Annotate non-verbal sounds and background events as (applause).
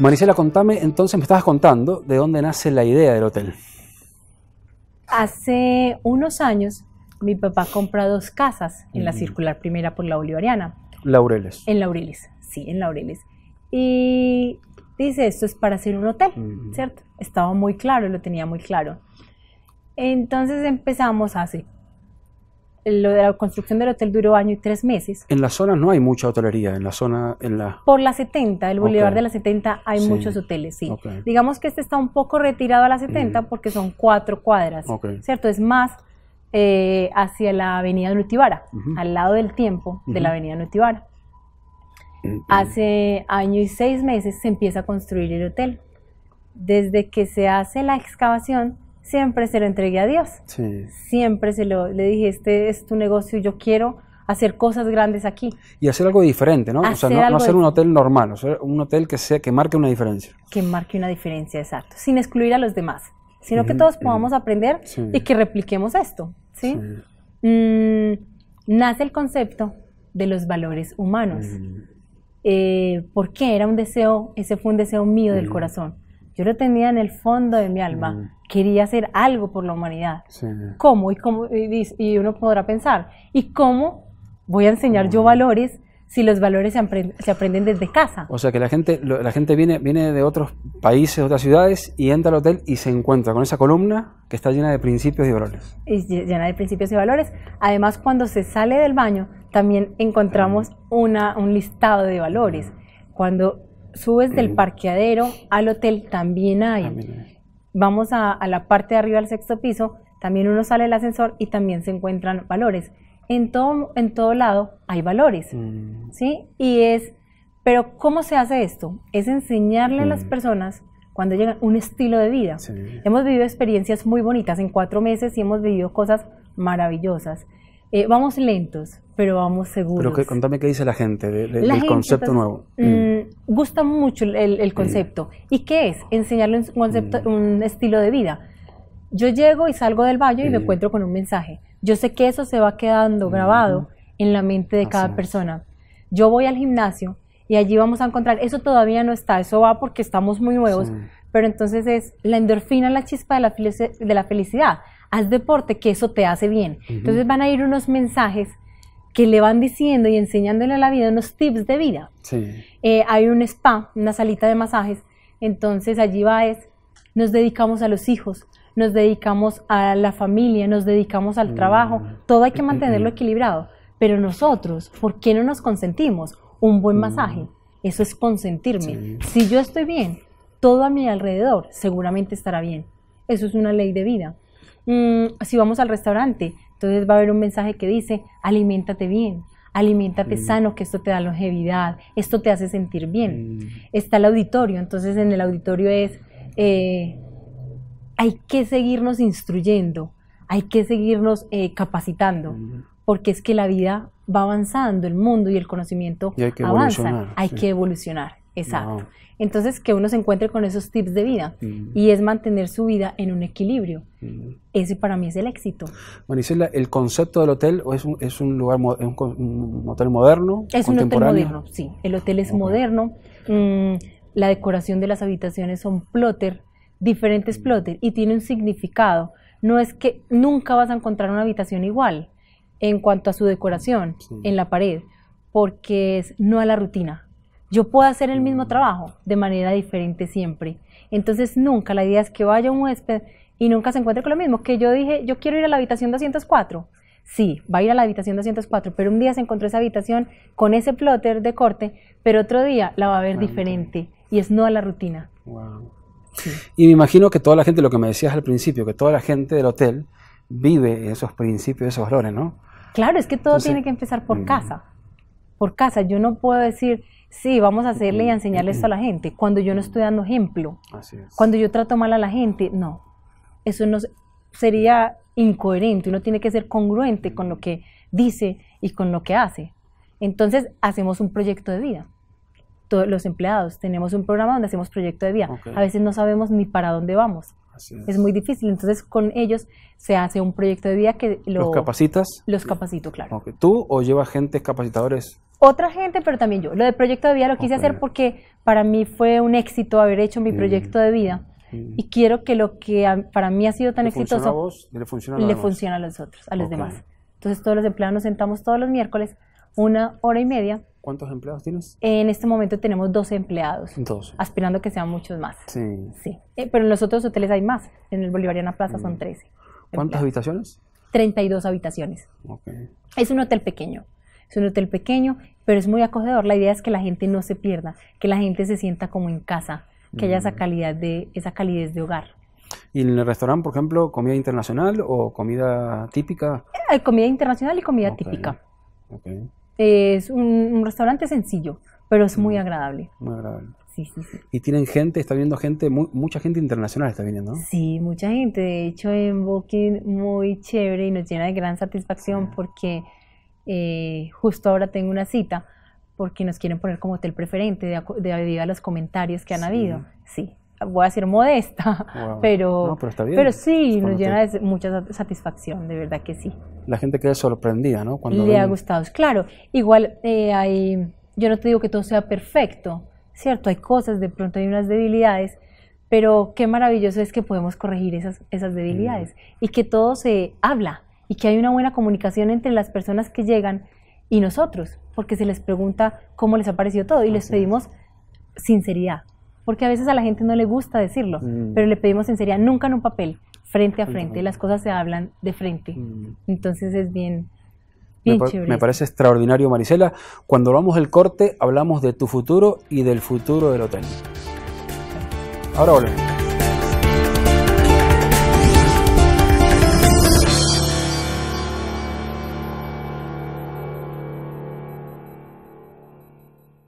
Marisela, contame, entonces me estabas contando de dónde nace la idea del hotel. Hace unos años, mi papá compra dos casas en la circular primera por la Bolivariana. Laureles. En Laureles, sí, en Laureles. Y dice, esto es para hacer un hotel, ¿cierto? Estaba muy claro, lo tenía muy claro. Entonces empezamos así lo de la construcción del hotel duró año y tres meses. En la zona no hay mucha hotelería, en la zona... En la... Por la 70, el Boulevard de la 70 hay muchos hoteles, sí. Digamos que este está un poco retirado a la 70 porque son cuatro cuadras, ¿cierto? Es más eh, hacia la avenida Nutibara, al lado del tiempo de la avenida Nutibara. Hace año y seis meses se empieza a construir el hotel. Desde que se hace la excavación, siempre se lo entregué a Dios. Siempre se lo, le dije, este es tu negocio y yo quiero hacer cosas grandes aquí. Y hacer algo diferente, ¿no? Hacer o sea, no, hacer un hotel normal, o sea, un hotel que, sea, que marque una diferencia. Que marque una diferencia, exacto, sin excluir a los demás, sino que todos podamos aprender y que repliquemos esto, ¿sí? Mm, nace el concepto de los valores humanos. Eh, ¿Por qué? Era un deseo, ese fue un deseo mío del corazón yo lo tenía en el fondo de mi alma. Mm. Quería hacer algo por la humanidad. ¿Cómo? Y, cómo y, uno podrá pensar, ¿y cómo voy a enseñar yo mm. valores si los valores se, aprenden, desde casa? O sea, que la gente, la gente viene, viene de otros países, otras ciudades, y entra al hotel y se encuentra con esa columna que está llena de principios y valores. Y llena de principios y valores. Además, cuando se sale del baño, también encontramos mm. una, un listado de valores. Cuando subes del parqueadero al hotel también hay. Vamos a, la parte de arriba al sexto piso, también uno sale del ascensor y también se encuentran valores. En todo, en todo lado hay valores, mm. ¿sí? Y es, pero ¿cómo se hace esto? Es enseñarle a las mm. personas cuando llegan un estilo de vida. Hemos vivido experiencias muy bonitas en cuatro meses y hemos vivido cosas maravillosas. Eh, vamos lentos, pero vamos seguros. Pero que, contame qué dice la gente del concepto pues, nuevo. Mm, mm. Gusta mucho el, mm. concepto. ¿Y qué es? Enseñarle un, estilo de vida. Yo llego y salgo del valle y me encuentro con un mensaje. Yo sé que eso se va quedando grabado en la mente de cada persona. Yo voy al gimnasio y allí vamos a encontrar, eso todavía no está, eso va porque estamos muy nuevos, pero entonces es la endorfina, la chispa de la, de la felicidad haz deporte, que eso te hace bien. Entonces van a ir unos mensajes que le van diciendo y enseñándole a la vida unos tips de vida. Eh, hay un spa, una salita de masajes, entonces allí va es, nos dedicamos a los hijos, nos dedicamos a la familia, nos dedicamos al trabajo, mm. todo hay que mantenerlo equilibrado, pero nosotros, ¿por qué no nos consentimos? Un buen mm. masaje, eso es consentirme. Si yo estoy bien, todo a mi alrededor seguramente estará bien. Eso es una ley de vida. Mm, si vamos al restaurante, entonces va a haber un mensaje que dice, alimentate bien, alimentate mm. sano, que esto te da longevidad, esto te hace sentir bien. Mm. Está el auditorio, entonces en el auditorio es, eh, hay que seguirnos instruyendo, hay que seguirnos eh, capacitando, porque es que la vida va avanzando, el mundo y el conocimiento hay avanzan, hay que evolucionar. Exacto. Entonces, que uno se encuentre con esos tips de vida mm. y es mantener su vida en un equilibrio. Mm. Ese para mí es el éxito. Maricela, ¿el concepto del hotel es un, es un lugar, un, hotel moderno? Es un hotel moderno, sí. El hotel es moderno. Mm, la decoración de las habitaciones son plotter, diferentes plotter, y tiene un significado. No es que nunca vas a encontrar una habitación igual en cuanto a su decoración en la pared, porque es no a la rutina yo puedo hacer el mismo mm. trabajo de manera diferente siempre. Entonces nunca la idea es que vaya un huésped y nunca se encuentre con lo mismo. Que yo dije, yo quiero ir a la habitación 204. Sí, va a ir a la habitación 204, pero un día se encontró esa habitación con ese plotter de corte, pero otro día la va a ver ah, diferente y es no a la rutina. Y me imagino que toda la gente, lo que me decías al principio, que toda la gente del hotel vive esos principios, esos valores, ¿no? Claro, es que todo tiene que empezar por mm. casa. Por casa, yo no puedo decir, sí, vamos a hacerle y a enseñarle esto a la gente. Cuando yo no estoy dando ejemplo, cuando yo trato mal a la gente, no. Eso no sería incoherente. Uno tiene que ser congruente con lo que dice y con lo que hace. Entonces, hacemos un proyecto de vida. Todos los empleados tenemos un programa donde hacemos proyecto de vida. A veces no sabemos ni para dónde vamos. Es. muy difícil. Entonces, con ellos se hace un proyecto de vida que lo, los capacitas. Los capacito, claro. ¿Tú o llevas gente capacitadores otra gente, pero también yo. Lo del proyecto de vida lo quise hacer porque para mí fue un éxito haber hecho mi mm. proyecto de vida. Mm. Y quiero que lo que para mí ha sido tan ¿Le exitoso a vos, le, funciona a, le funciona a los otros, a los demás. Entonces todos los empleados nos sentamos todos los miércoles, una hora y media. ¿Cuántos empleados tienes? En este momento tenemos 12 empleados. 12. Aspirando que sean muchos más. Sí. Sí. Eh, pero en los otros hoteles hay más. En el Bolivariana Plaza son 13. Mm. ¿Cuántas habitaciones? 32 habitaciones. Okay. Es un hotel pequeño es un hotel pequeño, pero es muy acogedor. La idea es que la gente no se pierda, que la gente se sienta como en casa, que haya esa mm. calidad de, esa calidez de hogar. ¿Y en el restaurante, por ejemplo, comida internacional o comida típica? Eh, hay comida internacional y comida típica. Es un, restaurante sencillo, pero es muy mm. agradable. Muy agradable. Sí, sí, sí. Y tienen gente, está viendo gente, mucha gente internacional está viniendo, Sí, mucha gente. De hecho, en Booking, muy chévere y nos llena de gran satisfacción porque eh, justo ahora tengo una cita porque nos quieren poner como hotel preferente debido a los comentarios que han habido. Sí, voy a ser modesta, (laughs) pero, pero, sí, nos llena de mucha satisfacción, de verdad que sí. La gente queda sorprendida, ¿no? Cuando Le ha gustado, claro. Igual eh, hay, yo no te digo que todo sea perfecto, ¿cierto? Hay cosas, de pronto hay unas debilidades, pero qué maravilloso es que podemos corregir esas, esas debilidades y que todo se habla y que hay una buena comunicación entre las personas que llegan y nosotros, porque se les pregunta cómo les ha parecido todo y les pedimos sinceridad, porque a veces a la gente no le gusta decirlo, mm. pero le pedimos sinceridad nunca en un papel, frente a frente, las cosas se hablan de frente. Mm. Entonces es bien, me, parece extraordinario, Marisela. Cuando vamos el corte, hablamos de tu futuro y del futuro del hotel. Ahora volvemos.